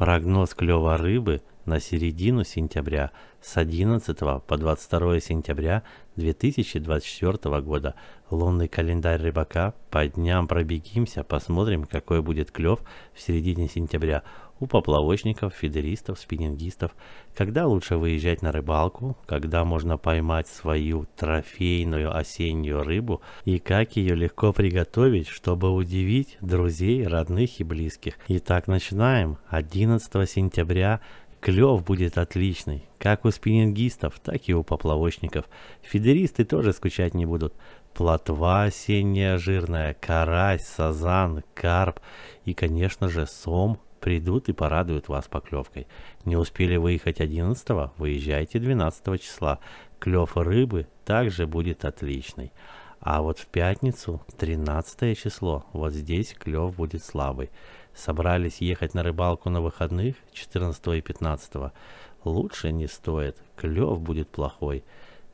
Прогноз клева рыбы на середину сентября с 11 по 22 сентября 2024 года. Лунный календарь рыбака. По дням пробегимся, посмотрим, какой будет клев в середине сентября у поплавочников, фидеристов, спиннингистов, когда лучше выезжать на рыбалку, когда можно поймать свою трофейную осеннюю рыбу и как ее легко приготовить, чтобы удивить друзей, родных и близких. Итак, начинаем. 11 сентября клев будет отличный, как у спиннингистов, так и у поплавочников. Фидеристы тоже скучать не будут. Плотва осенняя жирная, карась, сазан, карп и, конечно же, сом придут и порадуют вас поклевкой. Не успели выехать 11-го, выезжайте 12 числа. Клев рыбы также будет отличный. А вот в пятницу, 13 число, вот здесь клев будет слабый. Собрались ехать на рыбалку на выходных 14 и 15. Лучше не стоит, клев будет плохой.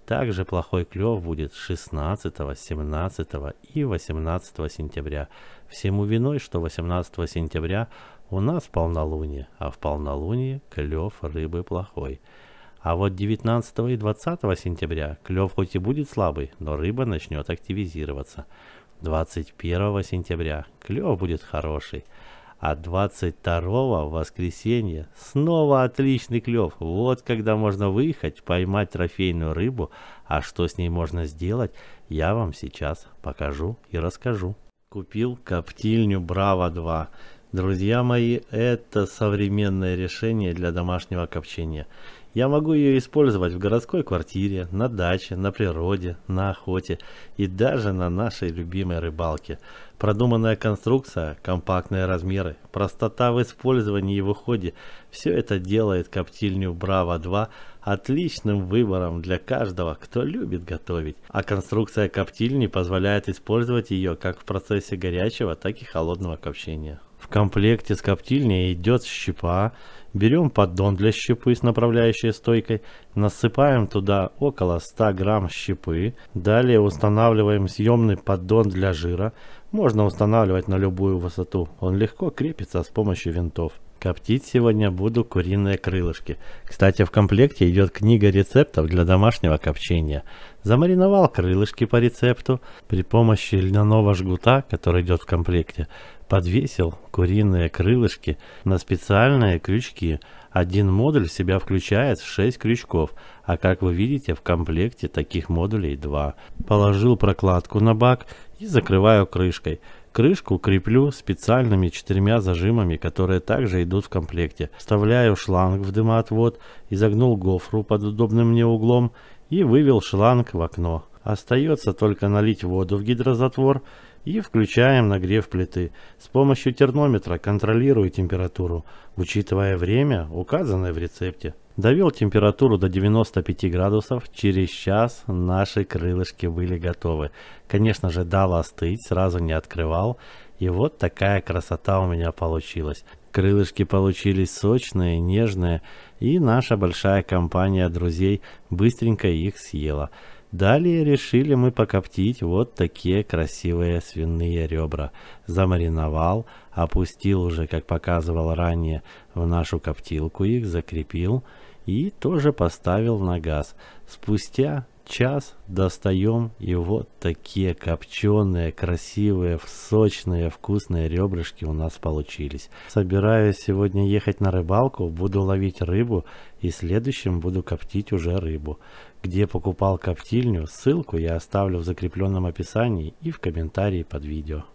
Также плохой клев будет 16, 17 и 18 сентября. Всему виной, что 18 сентября у нас полнолуние, а в полнолуние клев рыбы плохой. А вот 19 и 20 сентября клев хоть и будет слабый, но рыба начнет активизироваться. 21 сентября клев будет хороший. А 22 в воскресенье снова отличный клев. Вот когда можно выехать, поймать трофейную рыбу. А что с ней можно сделать, я вам сейчас покажу и расскажу. Купил коптильню Браво 2. Друзья мои, это современное решение для домашнего копчения. Я могу ее использовать в городской квартире, на даче, на природе, на охоте и даже на нашей любимой рыбалке. Продуманная конструкция, компактные размеры, простота в использовании и в уходе – все это делает коптильню Bravo 2 отличным выбором для каждого, кто любит готовить. А конструкция коптильни позволяет использовать ее как в процессе горячего, так и холодного копчения. В комплекте с коптильней идет щепа. Берем поддон для щепы с направляющей стойкой, насыпаем туда около 100 грамм щепы. Далее устанавливаем съемный поддон для жира. Можно устанавливать на любую высоту. Он легко крепится с помощью винтов. Коптить сегодня буду куриные крылышки. Кстати, в комплекте идет книга рецептов для домашнего копчения. Замариновал крылышки по рецепту при помощи льняного жгута, который идет в комплекте. Подвесил куриные крылышки на специальные крючки. Один модуль в себя включает 6 крючков, а как вы видите в комплекте таких модулей 2. Положил прокладку на бак и закрываю крышкой. Крышку креплю специальными четырьмя зажимами, которые также идут в комплекте. Вставляю шланг в дымоотвод, изогнул гофру под удобным мне углом и вывел шланг в окно. Остается только налить воду в гидрозатвор и включаем нагрев плиты. С помощью термометра контролирую температуру, учитывая время, указанное в рецепте. Довел температуру до 95 градусов, через час наши крылышки были готовы. Конечно же дал остыть, сразу не открывал. И вот такая красота у меня получилась. Крылышки получились сочные, нежные, и наша большая компания друзей быстренько их съела. Далее решили мы покоптить вот такие красивые свиные ребра. Замариновал, опустил уже, как показывал ранее, в нашу коптилку их, закрепил и тоже поставил на газ. Спустя час достаем и вот такие копченые, красивые, сочные, вкусные ребрышки у нас получились. Собираюсь сегодня ехать на рыбалку, буду ловить рыбу и следующим буду коптить уже рыбу. Где покупал коптильню, ссылку я оставлю в закрепленном описании и в комментарии под видео.